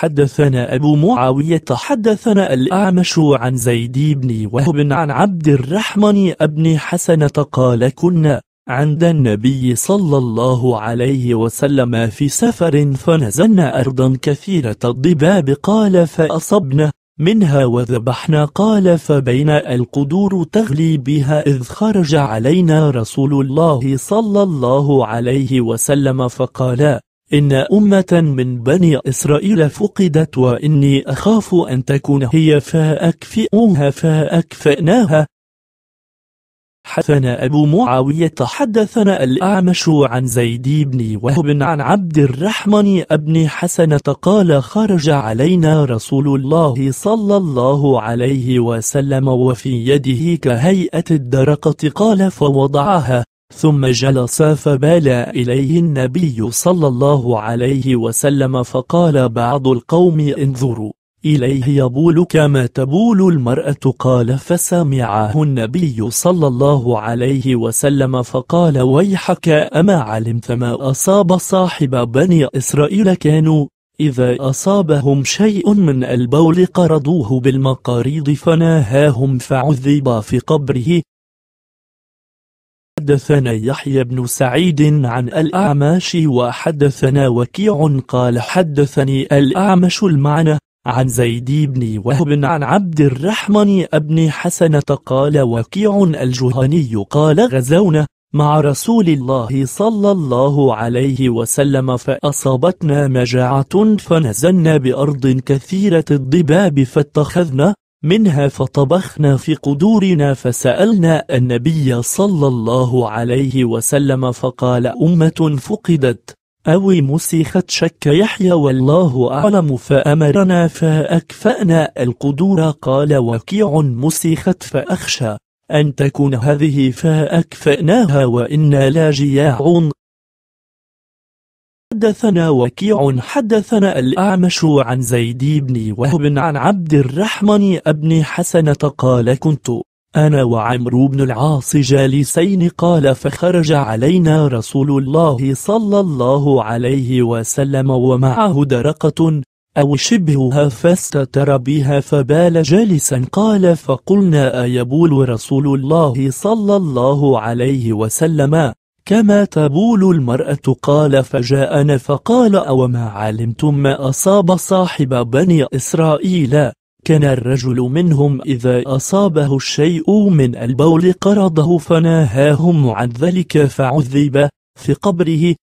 حدثنا أبو معاوية حدثنا الأعمش عن زيد بن وهب عن عبد الرحمن بن حسنة قال كنا عند النبي صلى الله عليه وسلم في سفر فنزلنا أرضا كثيرة الضباب قال فأصبنا منها وذبحنا قال فبين القدور تغلي بها إذ خرج علينا رسول الله صلى الله عليه وسلم فقال إن أمة من بني إسرائيل فقدت وإني أخاف أن تكون هي فأكفئوها فأكفئناها حدثنا أبو معاوية حدثنا الأعمش عن زيد بن وهب عن عبد الرحمن بن حسنة قال خرج علينا رسول الله صلى الله عليه وسلم وفي يده كهيئة الدرقة قال فوضعها ثم جلس فبالا إليه النبي صلى الله عليه وسلم فقال بعض القوم انظروا إليه يبول كما تبول المرأة قال فسمعه النبي صلى الله عليه وسلم فقال ويحك أما علمت ما أصاب صاحب بني إسرائيل كانوا إذا أصابهم شيء من البول قرضوه بالمقاريض فناهاهم فعذب في قبره حدثنا يحيى بن سعيد عن الأعمش وحدثنا وكيع قال حدثني الأعمش المعنى عن زيد بن وهب عن عبد الرحمن بن حسنة قال وكيع الجهني قال غزونا مع رسول الله صلى الله عليه وسلم فأصابتنا مجاعة فنزلنا بأرض كثيرة الضباب فاتخذنا منها فطبخنا في قدورنا فسألنا النبي صلى الله عليه وسلم فقال أمة فقدت أو مسخت شك يحيى والله أعلم فأمرنا فأكفأنا القدور قال وكيع مسخت فأخشى أن تكون هذه فأكفأناها وإنا لاجياع حدثنا وكيع حدثنا الأعمش عن زيد بن وهب عن عبد الرحمن بن حسنة قال كنت أنا وعمرو بن العاص جالسين قال فخرج علينا رسول الله صلى الله عليه وسلم ومعه درقة أو شبهها فاستتر بها فبال جالسا قال فقلنا أيبول رسول الله صلى الله عليه وسلم كما تبول المرأة قال فجاءنا فقال أوما علمتم ما أصاب صاحب بني إسرائيل كان الرجل منهم إذا أصابه الشيء من البول قرضه فناهاهم عن ذلك فعذب في قبره